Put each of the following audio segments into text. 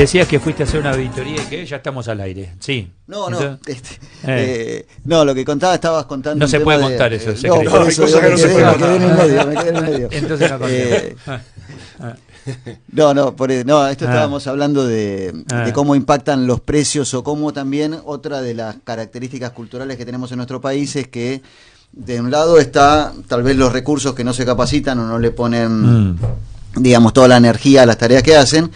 decías que fuiste a hacer una auditoría y que ya estamos al aire. Sí. No, no. Este, eh. Eh, no, lo que contaba estabas contando. No se puede contar eso. Me quedé medio, Entonces eh, ah. no No, por, e, esto ah. estábamos hablando de, ah. cómo impactan los precios o cómo también otra de las características culturales que tenemos en nuestro país es que de un lado está tal vez los recursos que no se capacitan o no le ponen, mm. digamos, toda la energía a las tareas que hacen,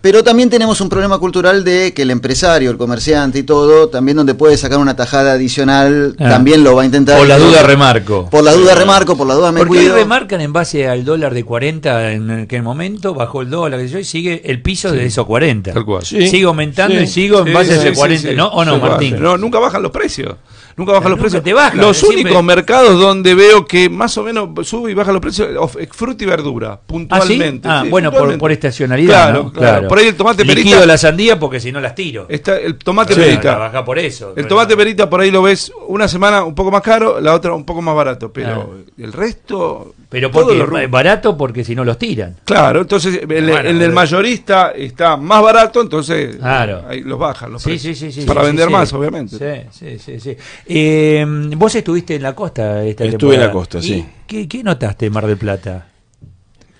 pero también tenemos un problema cultural de que el empresario, el comerciante y todo, también donde puede sacar una tajada adicional, ah. también lo va a intentar. Por la duda remarco. Por la duda remarco, por la duda me Porque remarcan en base al dólar de 40 en aquel momento, bajó el dólar y sigue el piso de esos 40. Tal cual. Sigue aumentando y sigo en base a ese 40, ¿no? ¿O no, Martín? No, nunca bajan los precios nunca bajan los precios. los únicos mercados donde veo que más o menos sube y baja los precios, Es eh, fruta y verdura, ¿Ah, puntualmente. Ah, bueno, Por, estacionalidad. Por ahí el tomate perita. la sandía porque si no las tiro. Está el tomate perita. baja por eso. El tomate perita por ahí lo ves una semana un poco más caro, la otra un poco más barato, pero ah. el resto. Pero porque es barato porque si no los tiran. Claro, entonces el, el, del eh. mayorista está más barato, entonces claro. ahí los bajan los precios. Para vender más, obviamente. sí, sí, sí. Eh, vos estuviste en la costa esta Estuve en la costa, sí. Qué, notaste notaste Mar del Plata?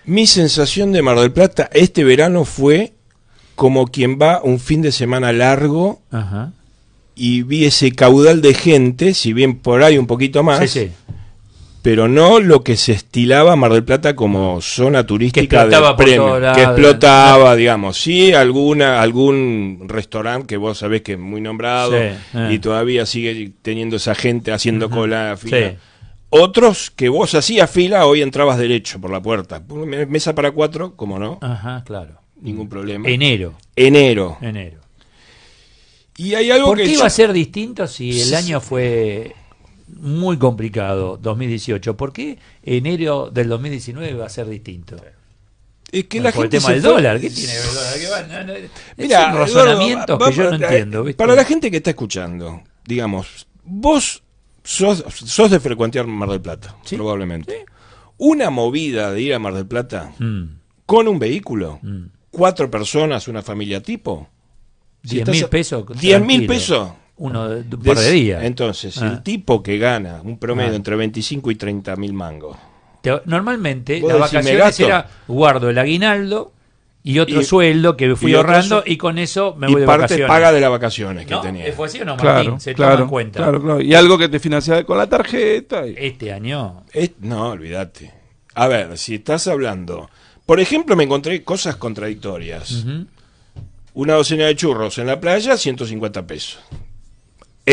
Mi sensación de Mar del Plata este verano fue como quien va un fin de semana largo y vi ese caudal de gente, si bien por ahí un poquito más, sí, sí pero no lo que se estilaba Mar del Plata como zona turística que explotaba de que explotaba, digamos. Sí, alguna algún restaurante que vos sabés que es muy nombrado y eh. todavía sigue teniendo esa gente haciendo cola fila. Otros que vos hacías fila, hoy entrabas derecho por la puerta. Mesa para cuatro, como no. Ajá, claro. Ningún mm. problema. Enero. Enero. Enero. Y hay algo ¿Por que qué iba a ser distinto si el año fue muy complicado 2018. ¿Por qué enero del 2019 va a ser distinto? Es que la gente el dólar, ¿qué tiene dólar? Mira, que yo no eh, entiendo. Para la gente que está escuchando, digamos, vos sos, sos de frecuentear Mar del Plata, probablemente. Una movida de ir a Mar del Plata mm. con un vehículo, mm. cuatro personas, una familia tipo. 10 mil pesos. 10 mil pesos uno ah. de, día Entonces, el ah. tipo que gana un promedio ah. entre 25 y 30 mil mangos. normalmente, las vacaciones era guardo el aguinaldo y otro sueldo que fui ahorrando y con eso me voy y parte paga de las vacaciones que tenía. ¿Fue así o no, Martín? Se claro, en cuenta. Claro, claro. Y algo que te financiaba con la tarjeta. Este año. no, olvídate. A ver, si estás hablando. Por ejemplo, me encontré cosas contradictorias. Una docena de churros en la playa, 150 pesos.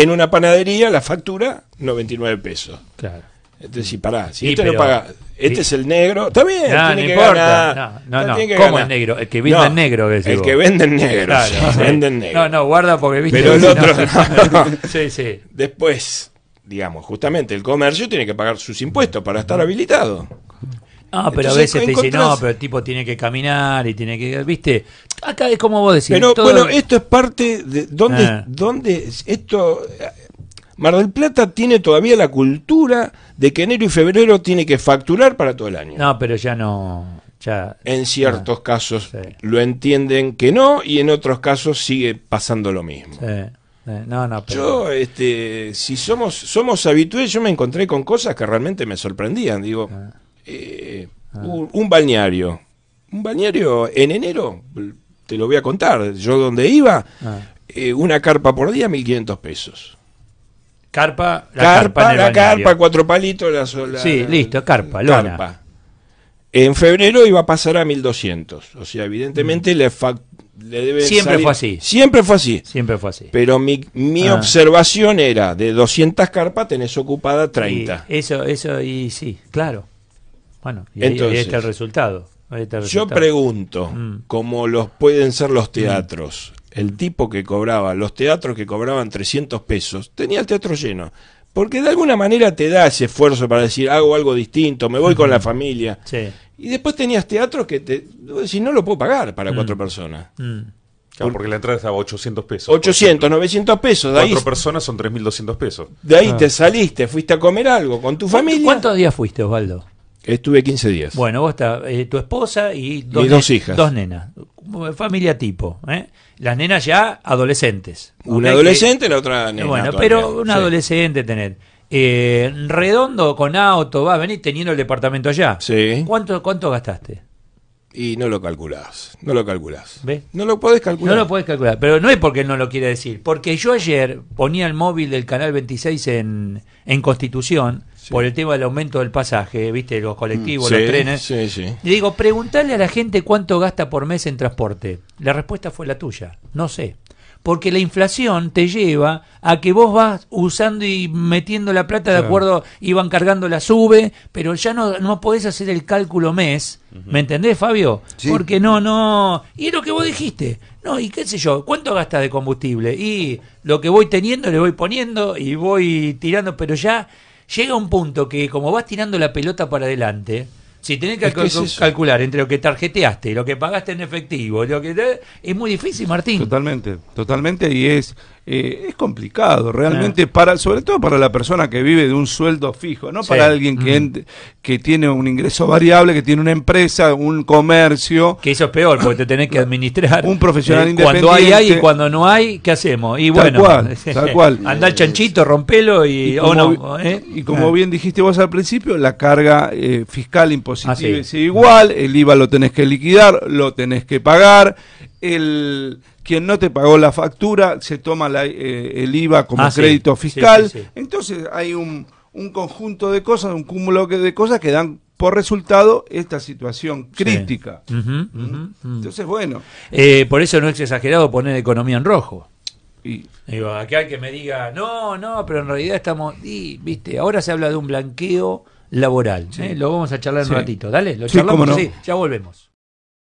En una panadería la factura 99 pesos. Claro. Entonces, si pará, si esto este no paga, este es el negro, está bien, no, tiene no que importa. no, no, no. ¿Cómo es el negro? El que vende en el negro, El que vende el negro, vende negro. No, no, guarda porque viste. Pero el otro sí, sí. Después, digamos, justamente el comercio tiene que pagar sus impuestos para estar habilitado. No, ah, pero a veces te dicen, no, pero el tipo tiene que caminar y tiene que, viste, acá es como vos decís. Pero bueno, esto es parte de dónde, ah. dónde esto Mar del Plata tiene todavía la cultura de que enero y febrero tiene que facturar para todo el año. No, pero ya no. Ya, en ciertos casos lo entienden que no y en otros casos sigue pasando lo mismo. Sí. No, no, Yo, este, si somos, somos habituales, yo me encontré con cosas que realmente me sorprendían. Digo, ah. Eh, ah. un balneario, un balneario en enero te lo voy a contar. Yo donde iba, ah. eh, una carpa por día, 1.500 pesos. Carpa, la carpa, carpa, cuatro palitos, la sola. Sí, listo, carpa, lona. En febrero iba a pasar a 1200. O sea, evidentemente mm. le, debe Siempre fue así. Siempre fue así. Siempre fue así. Pero mi, ah. observación era: de 200 carpas tenés ocupada 30. eso, eso, y sí, claro. Bueno, y este es el resultado. Yo pregunto, mm. cómo los pueden ser los mm. teatros, el tipo que cobraba, los teatros que cobraban 300 pesos, tenía el teatro lleno. Porque de alguna manera te da ese esfuerzo para decir, hago algo distinto, me voy con la familia. Y después tenías teatros que te... Si no lo puedo pagar para mm. cuatro personas. porque la entrada estaba 800 pesos. 800, 900 pesos. De Cuatro personas son 3.200 pesos. De ahí ah. te saliste, fuiste a comer algo con tu familia. ¿Cuántos días fuiste, Osvaldo? Estuve 15 días. Bueno, vos está, eh, tu esposa y dos, hijas. Dos nenas. Familia tipo. ¿eh? Las nenas ya adolescentes. Una adolescente, y la otra eh, nena. Bueno, pero un adolescente tener. redondo con auto, va a venir teniendo el departamento allá. Sí. ¿Cuánto, cuánto gastaste? Y no lo calculás, no lo calculás. ¿Ves? No lo podés calcular. No lo podés calcular, pero no es porque no lo quiere decir. Porque yo ayer ponía el móvil del Canal 26 en, en Constitución por el tema del aumento del pasaje, viste, los colectivos, mm. los trenes. Le digo, preguntarle a la gente cuánto gasta por mes en transporte. La respuesta fue la tuya, no sé. Porque la inflación te lleva a que vos vas usando y metiendo la plata de acuerdo, iban cargando la sube, pero ya no, no podés hacer el cálculo mes. ¿Me entendés, Fabio? Porque no, no. Y es lo que vos dijiste. No, y qué sé yo, ¿cuánto gastas de combustible? Y lo que voy teniendo le voy poniendo y voy tirando, pero ya llega un punto que como vas tirando la pelota para adelante, si tenés que, calcular entre lo que tarjeteaste, lo que pagaste en efectivo, lo que es muy difícil, Martín. Totalmente, totalmente y es eh, es complicado realmente para sobre todo para la persona que vive de un sueldo fijo no para alguien que mm. que tiene un ingreso variable que tiene una empresa un comercio que eso es peor porque te tenés que administrar un profesional eh, independiente cuando hay hay y cuando no hay qué hacemos y tal bueno cual, tal cual anda el chanchito rompelo y, y como, ¿eh? bien dijiste vos al principio la carga fiscal impositiva ah, es igual el IVA lo tenés que liquidar lo tenés que pagar el quien no te pagó la factura se toma eh, el IVA como ah, crédito fiscal. Entonces hay un, conjunto de cosas, un cúmulo de cosas que dan por resultado esta situación crítica. ¿Mm? Entonces, bueno. Eh, por eso no es exagerado poner economía en rojo. Y, hay que me diga, no, no, pero en realidad estamos. Y, viste, ahora se habla de un blanqueo laboral. ¿eh? Lo vamos a charlar un ratito. Dale, lo charlamos no. ya volvemos.